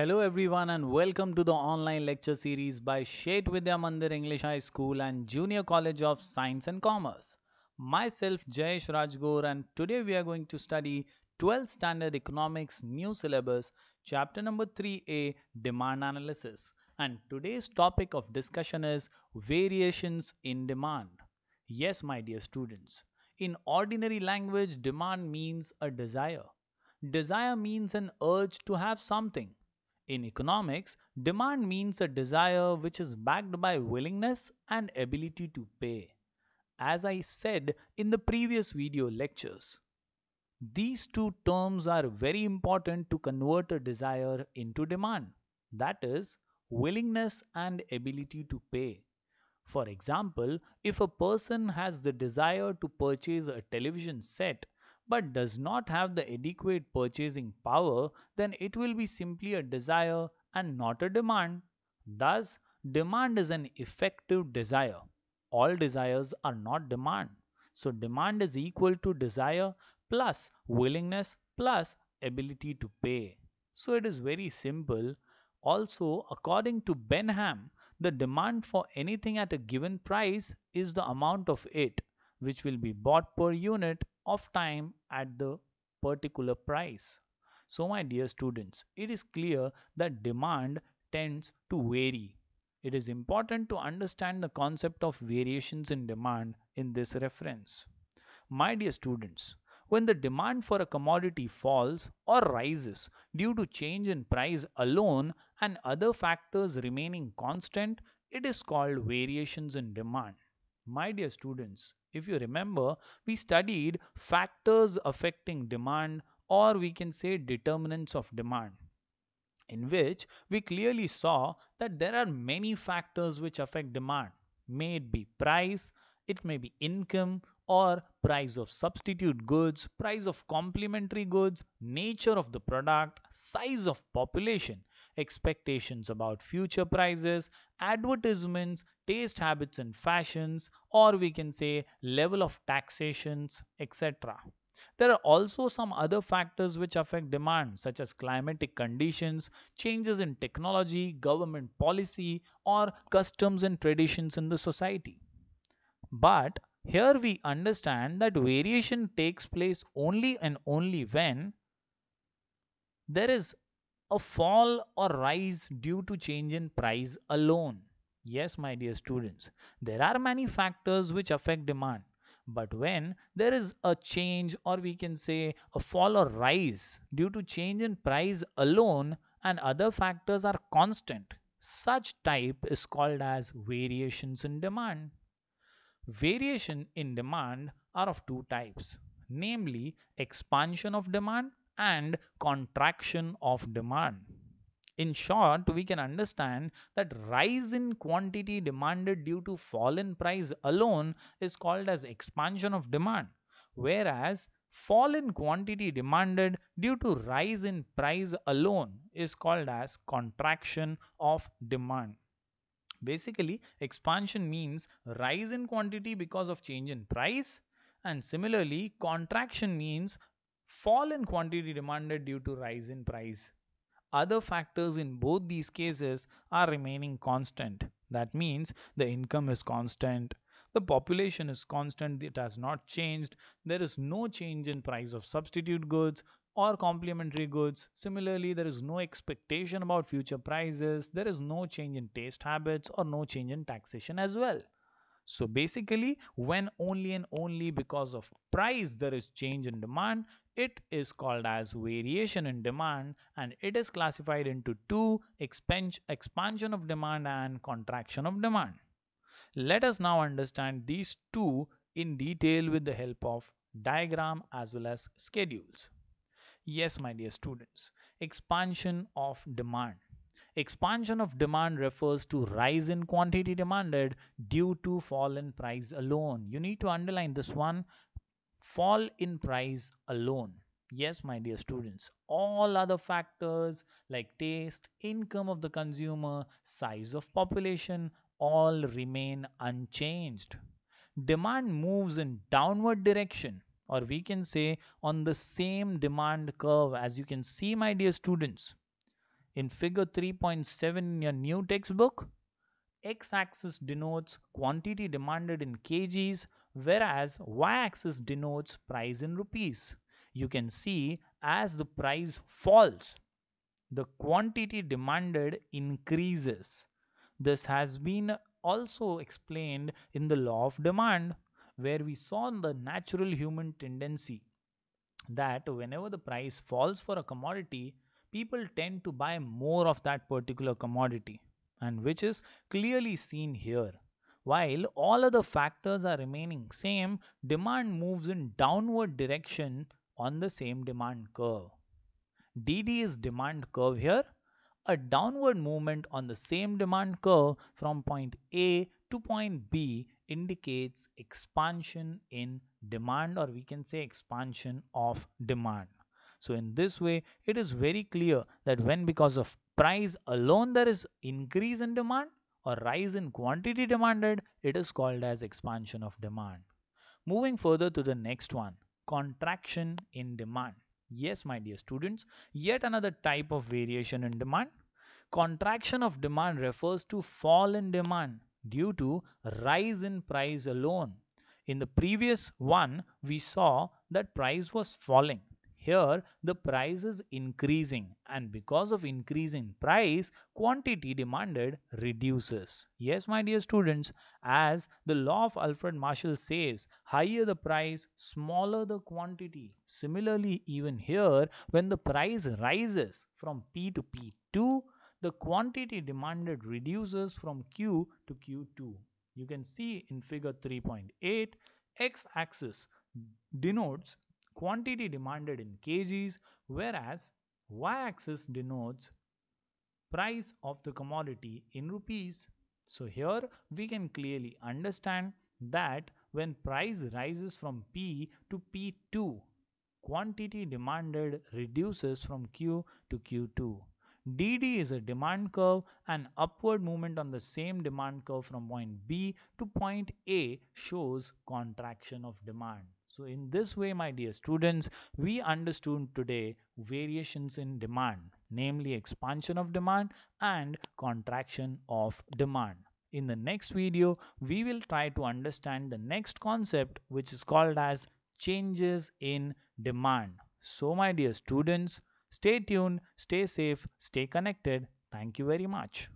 Hello everyone and welcome to the online lecture series by Shet Vidya Mandir English High School and Junior College of Science and Commerce. Myself Jayesh Rajgur, and today we are going to study 12th Standard Economics new syllabus chapter number 3a Demand Analysis and today's topic of discussion is variations in demand. Yes my dear students, in ordinary language demand means a desire. Desire means an urge to have something in economics, demand means a desire which is backed by willingness and ability to pay. As I said in the previous video lectures, these two terms are very important to convert a desire into demand, that is, willingness and ability to pay. For example, if a person has the desire to purchase a television set, but does not have the adequate purchasing power, then it will be simply a desire and not a demand. Thus, demand is an effective desire. All desires are not demand. So, demand is equal to desire plus willingness plus ability to pay. So, it is very simple. Also, according to Benham, the demand for anything at a given price is the amount of it which will be bought per unit of time at the particular price. So, my dear students, it is clear that demand tends to vary. It is important to understand the concept of variations in demand in this reference. My dear students, when the demand for a commodity falls or rises due to change in price alone and other factors remaining constant, it is called variations in demand. My dear students, if you remember, we studied factors affecting demand or we can say determinants of demand in which we clearly saw that there are many factors which affect demand. May it be price, it may be income or price of substitute goods, price of complementary goods, nature of the product, size of population expectations about future prices, advertisements, taste habits and fashions, or we can say level of taxations, etc. There are also some other factors which affect demand, such as climatic conditions, changes in technology, government policy, or customs and traditions in the society. But here we understand that variation takes place only and only when there is a fall or rise due to change in price alone. Yes, my dear students, there are many factors which affect demand. But when there is a change, or we can say a fall or rise due to change in price alone, and other factors are constant, such type is called as variations in demand. Variation in demand are of two types namely expansion of demand and contraction of demand. In short, we can understand that rise in quantity demanded due to fall in price alone is called as expansion of demand, whereas fall in quantity demanded due to rise in price alone is called as contraction of demand. Basically, expansion means rise in quantity because of change in price and similarly contraction means fall in quantity demanded due to rise in price. Other factors in both these cases are remaining constant. That means the income is constant, the population is constant, it has not changed, there is no change in price of substitute goods, or complementary goods. Similarly, there is no expectation about future prices, there is no change in taste habits, or no change in taxation as well. So basically, when only and only because of price there is change in demand, it is called as variation in demand and it is classified into two expansion of demand and contraction of demand. Let us now understand these two in detail with the help of diagram as well as schedules. Yes, my dear students, expansion of demand. Expansion of demand refers to rise in quantity demanded due to fall in price alone. You need to underline this one fall in price alone. Yes, my dear students, all other factors like taste, income of the consumer, size of population, all remain unchanged. Demand moves in downward direction or we can say on the same demand curve as you can see my dear students. In figure 3.7 in your new textbook, x-axis denotes quantity demanded in kgs whereas y-axis denotes price in rupees. You can see as the price falls, the quantity demanded increases. This has been also explained in the law of demand where we saw the natural human tendency that whenever the price falls for a commodity, people tend to buy more of that particular commodity and which is clearly seen here. While all other factors are remaining same, demand moves in downward direction on the same demand curve. DD is demand curve here. A downward movement on the same demand curve from point A to point B indicates expansion in demand or we can say expansion of demand. So in this way, it is very clear that when because of price alone there is increase in demand or rise in quantity demanded, it is called as expansion of demand. Moving further to the next one, contraction in demand. Yes, my dear students, yet another type of variation in demand. Contraction of demand refers to fall in demand due to rise in price alone. In the previous one, we saw that price was falling. Here the price is increasing and because of increase in price, quantity demanded reduces. Yes, my dear students, as the law of Alfred Marshall says, higher the price, smaller the quantity. Similarly, even here, when the price rises from P to P2, the quantity demanded reduces from Q to Q2. You can see in figure 3.8, x-axis denotes quantity demanded in kgs, whereas y-axis denotes price of the commodity in rupees. So here we can clearly understand that when price rises from P to P2, quantity demanded reduces from Q to Q2. DD is a demand curve and upward movement on the same demand curve from point B to point A shows contraction of demand. So in this way, my dear students, we understood today variations in demand, namely expansion of demand and contraction of demand. In the next video, we will try to understand the next concept which is called as changes in demand. So my dear students, stay tuned, stay safe, stay connected. Thank you very much.